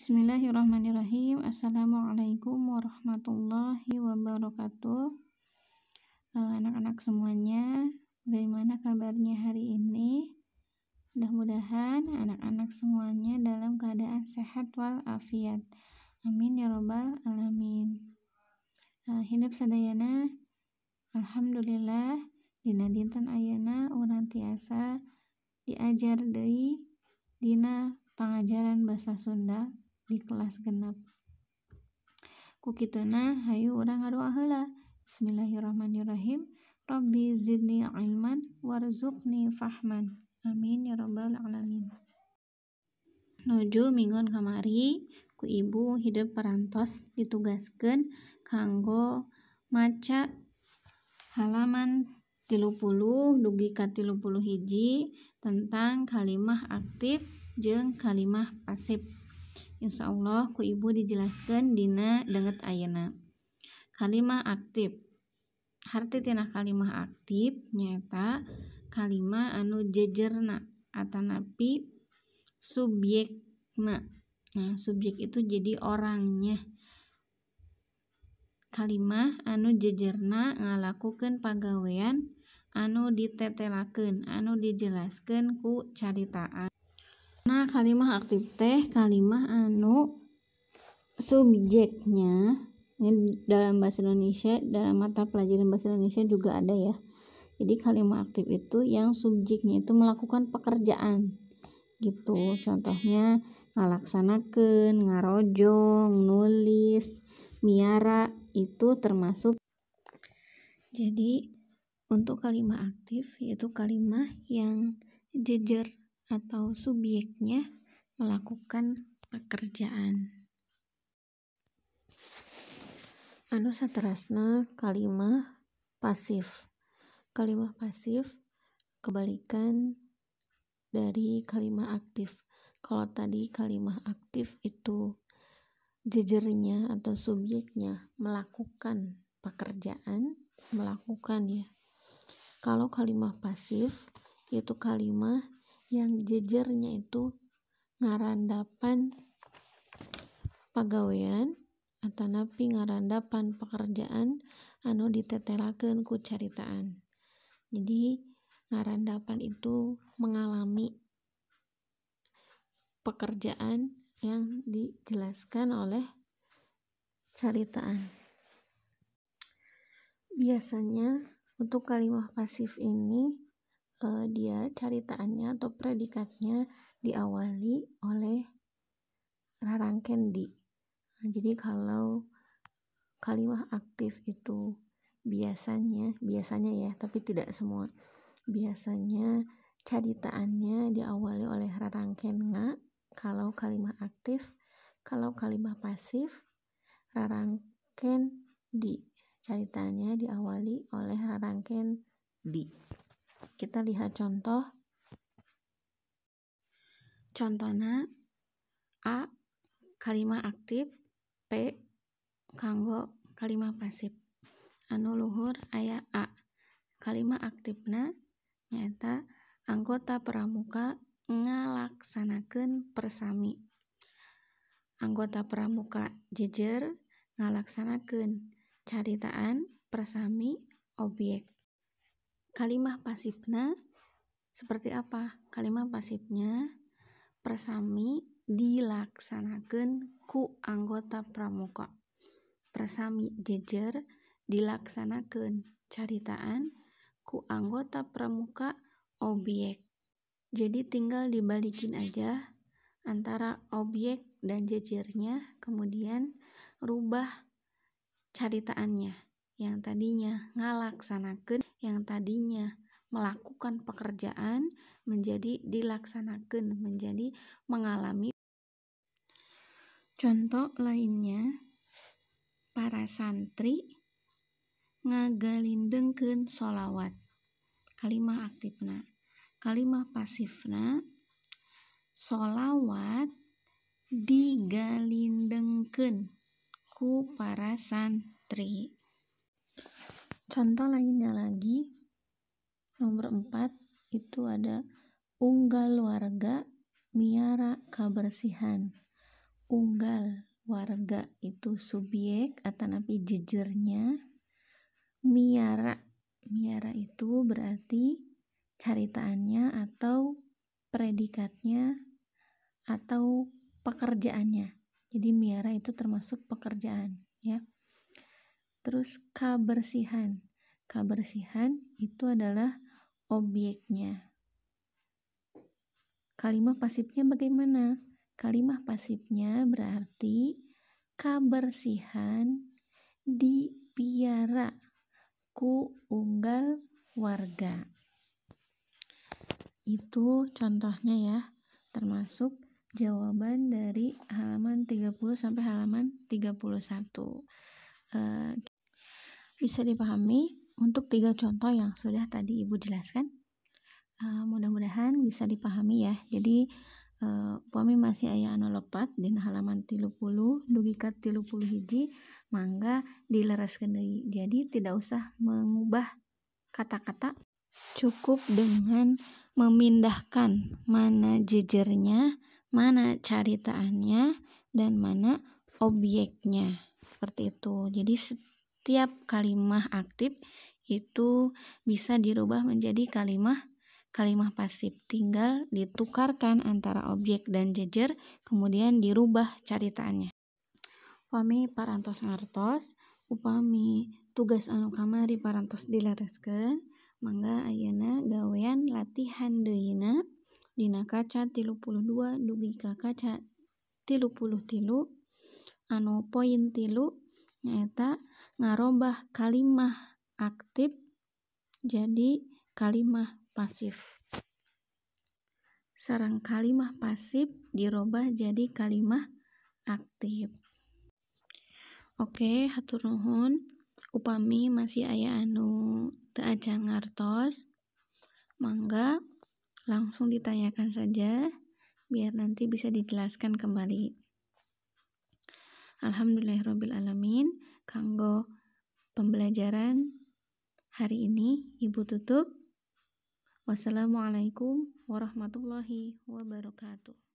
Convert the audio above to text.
Bismillahirrahmanirrahim. Assalamualaikum warahmatullahi wabarakatuh. Eh, anak-anak semuanya, bagaimana kabarnya hari ini? Mudah-mudahan anak-anak semuanya dalam keadaan sehat walafiat. Amin ya robbal alamin. Eh, hidup sadayana, alhamdulillah dina dinten ayana urang tiasa diajar dari dina pengajaran bahasa Sunda di kelas genap, kita kukituna hayu orang aduh ahla bismillahirrahmanirrahim rabbi zidni ilman warzuqni fahman amin ya rabbal alamin nuju minggon kamari ku ibu hidup perantos ditugaskan kanggo maca halaman tilu puluh dugi ka tilu puluh hiji tentang kalimah aktif jeng kalimah pasif Insya Allah ku ibu dijelaskan dina denget ayana kalimah aktif Harti tina kalimah aktif nyata kalimah anu jejerna atau atanapi subjekna nah subjek itu jadi orangnya kalimah anu jejerna ngalakukan pagawean anu ditetelakan anu dijelaskan ku caritaan Kalimat aktif teh kalimat anu subjeknya ini dalam bahasa Indonesia dalam mata pelajaran bahasa Indonesia juga ada ya jadi kalimat aktif itu yang subjeknya itu melakukan pekerjaan gitu contohnya ngalaksanakan ngarojong nulis miara itu termasuk jadi untuk kalimat aktif yaitu kalimat yang jejer atau subjeknya melakukan pekerjaan. Anu satrasna kalimah pasif. Kalimah pasif kebalikan dari kalimah aktif. Kalau tadi kalimah aktif itu jejernya atau subjeknya melakukan pekerjaan, melakukan ya. Kalau kalimah pasif itu kalimah yang jejernya itu ngarandapan pegawaian atau napi ngarandapan pekerjaan anu ditetelakan ku caritaan. Jadi ngarandapan itu mengalami pekerjaan yang dijelaskan oleh caritaan. Biasanya untuk kalimah pasif ini uh, dia ceritaannya atau predikatnya diawali oleh rarangken di. Nah, jadi kalau kalimah aktif itu biasanya biasanya ya tapi tidak semua biasanya ceritaannya diawali oleh rarangken kenga kalau kalimah aktif kalau kalimah pasif rarangken di ceritanya diawali oleh rarangken di kita lihat contoh. Contohnya A kalimat aktif, P kanggo kalimat pasif. Anu luhur aya A. Kalimat aktifna nyata anggota pramuka ngalaksanakan persami. Anggota pramuka jejer ngalaksanakan caritaan persami objek. Kalimah pasifnya seperti apa? Kalimah pasifnya persami dilaksanakan ku anggota pramuka. Persami jejer dilaksanakan caritaan ku anggota pramuka objek. Jadi tinggal dibalikin aja antara objek dan jejernya, kemudian rubah caritaannya yang tadinya ngalaksanakan, yang tadinya melakukan pekerjaan menjadi dilaksanakan, menjadi mengalami. Contoh lainnya, para santri ngagalindengken solawat. Kalimah aktifna. Kalimah pasifna solawat digalindengken ku para santri. Contoh lainnya lagi, nomor 4 itu ada unggal warga miara kebersihan. Unggal warga itu subjek atau napi jejernya. Miara miara itu berarti caritaannya atau predikatnya atau pekerjaannya. Jadi miara itu termasuk pekerjaan, ya. Terus kebersihan. Kebersihan itu adalah objeknya. Kalimah pasifnya bagaimana? Kalimah pasifnya berarti kebersihan dipiara ku unggal warga. Itu contohnya ya, termasuk jawaban dari halaman 30 sampai halaman 31. Uh, bisa dipahami untuk tiga contoh yang sudah tadi Ibu jelaskan. Uh, mudah-mudahan bisa dipahami ya. Jadi uh, masih ayah anu lepat di halaman 30 dugikat 30 hiji mangga dilereskan lagi Jadi tidak usah mengubah kata-kata cukup dengan memindahkan mana jejernya, mana caritaannya dan mana objeknya. Seperti itu. Jadi tiap kalimah aktif itu bisa dirubah menjadi kalimah kalimah pasif tinggal ditukarkan antara objek dan jejer kemudian dirubah ceritanya. upami parantos ngartos upami tugas anu kamari parantos dilareskeun mangga Ayana gawean latihan Dina, dina kaca 32 dugi ka kaca 33 anu poin tilu nyata ngarobah kalimah aktif jadi kalimah pasif. Sarang kalimah pasif dirobah jadi kalimah aktif. Oke, hatur nuhun. Upami masih ayah anu teu ngartos, mangga langsung ditanyakan saja biar nanti bisa dijelaskan kembali. Rabbil alamin. Kanggo pembelajaran hari ini Ibu tutup. Wassalamualaikum warahmatullahi wabarakatuh.